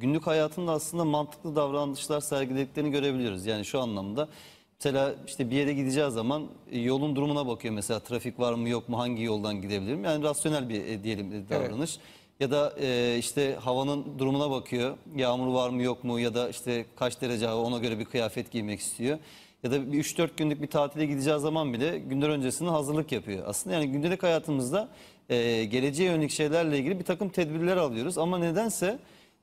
günlük hayatında aslında mantıklı davranışlar sergilediklerini görebiliyoruz. Yani şu anlamda mesela işte bir yere gideceği zaman e, yolun durumuna bakıyor mesela trafik var mı yok mu hangi yoldan gidebilirim. Yani rasyonel bir e, diyelim e, davranış. Evet. Ya da e, işte havanın durumuna bakıyor. Yağmur var mı yok mu ya da işte kaç derece hava ona göre bir kıyafet giymek istiyor. Ya da bir 3-4 günlük bir tatile gideceği zaman bile günler öncesinde hazırlık yapıyor. Aslında yani gündelik hayatımızda e, geleceğe yönelik şeylerle ilgili bir takım tedbirler alıyoruz. Ama nedense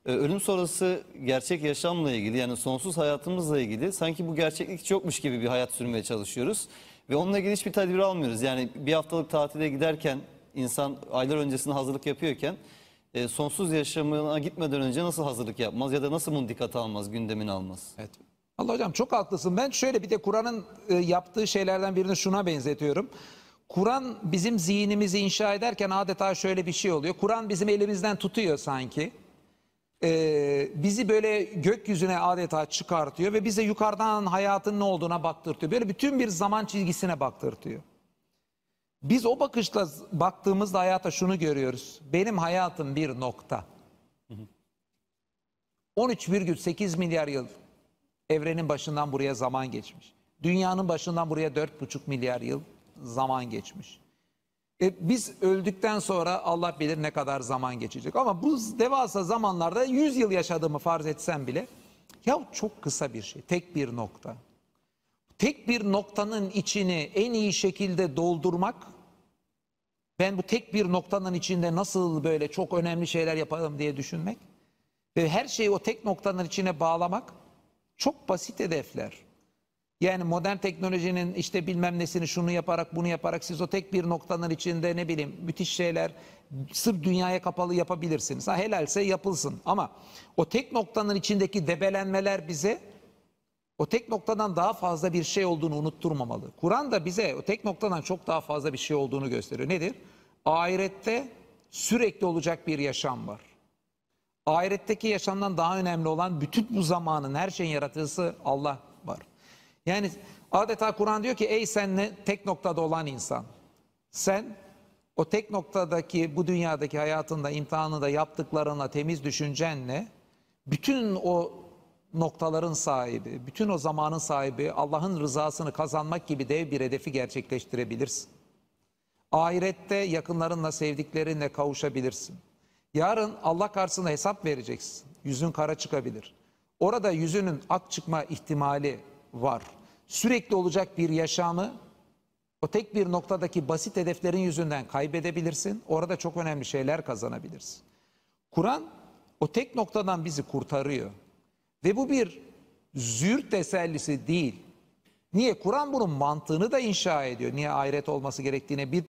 e, ölüm sonrası gerçek yaşamla ilgili yani sonsuz hayatımızla ilgili sanki bu gerçeklik çokmuş gibi bir hayat sürmeye çalışıyoruz. Ve onunla ilgili hiçbir tedbir almıyoruz. Yani bir haftalık tatile giderken insan aylar öncesinde hazırlık yapıyorken e, sonsuz yaşamına gitmeden önce nasıl hazırlık yapmaz ya da nasıl bunu dikkate almaz, gündemini almaz? Evet. Allah hocam çok haklısın. Ben şöyle bir de Kur'an'ın e, yaptığı şeylerden birini şuna benzetiyorum. Kur'an bizim zihnimizi inşa ederken adeta şöyle bir şey oluyor. Kur'an bizim elimizden tutuyor sanki e, bizi böyle gökyüzüne adeta çıkartıyor ve bize yukarıdan hayatın ne olduğuna baktırtıyor. Böyle bütün bir zaman çizgisine baktırtıyor. Biz o bakışla baktığımızda hayata şunu görüyoruz. Benim hayatım bir nokta. 13,8 milyar yıl evrenin başından buraya zaman geçmiş. Dünyanın başından buraya 4,5 milyar yıl zaman geçmiş. E, biz öldükten sonra Allah bilir ne kadar zaman geçecek. Ama bu devasa zamanlarda 100 yıl yaşadığımı farz etsem bile ya çok kısa bir şey. Tek bir nokta. Tek bir noktanın içini en iyi şekilde doldurmak ben bu tek bir noktanın içinde nasıl böyle çok önemli şeyler yaparım diye düşünmek ve her şeyi o tek noktanın içine bağlamak çok basit hedefler. Yani modern teknolojinin işte bilmem nesini şunu yaparak bunu yaparak siz o tek bir noktanın içinde ne bileyim müthiş şeyler sırf dünyaya kapalı yapabilirsiniz. Ha helalse yapılsın ama o tek noktanın içindeki debelenmeler bize o tek noktadan daha fazla bir şey olduğunu unutturmamalı. Kur'an da bize o tek noktadan çok daha fazla bir şey olduğunu gösteriyor. Nedir? Ahirette sürekli olacak bir yaşam var. Ahiretteki yaşamdan daha önemli olan bütün bu zamanın her şeyin yaratıcısı Allah var. Yani adeta Kur'an diyor ki ey sen tek noktada olan insan. Sen o tek noktadaki bu dünyadaki hayatında imtihanında yaptıklarına temiz düşüncenle bütün o noktaların sahibi, bütün o zamanın sahibi Allah'ın rızasını kazanmak gibi dev bir hedefi gerçekleştirebilirsin. Ahirette yakınlarınla, sevdiklerinle kavuşabilirsin. Yarın Allah karşısında hesap vereceksin. Yüzün kara çıkabilir. Orada yüzünün ak çıkma ihtimali var. Sürekli olacak bir yaşamı o tek bir noktadaki basit hedeflerin yüzünden kaybedebilirsin. Orada çok önemli şeyler kazanabilirsin. Kur'an o tek noktadan bizi kurtarıyor. Ve bu bir züğürt tesellisi değil. Niye? Kur'an bunun mantığını da inşa ediyor. Niye ayret olması gerektiğine bir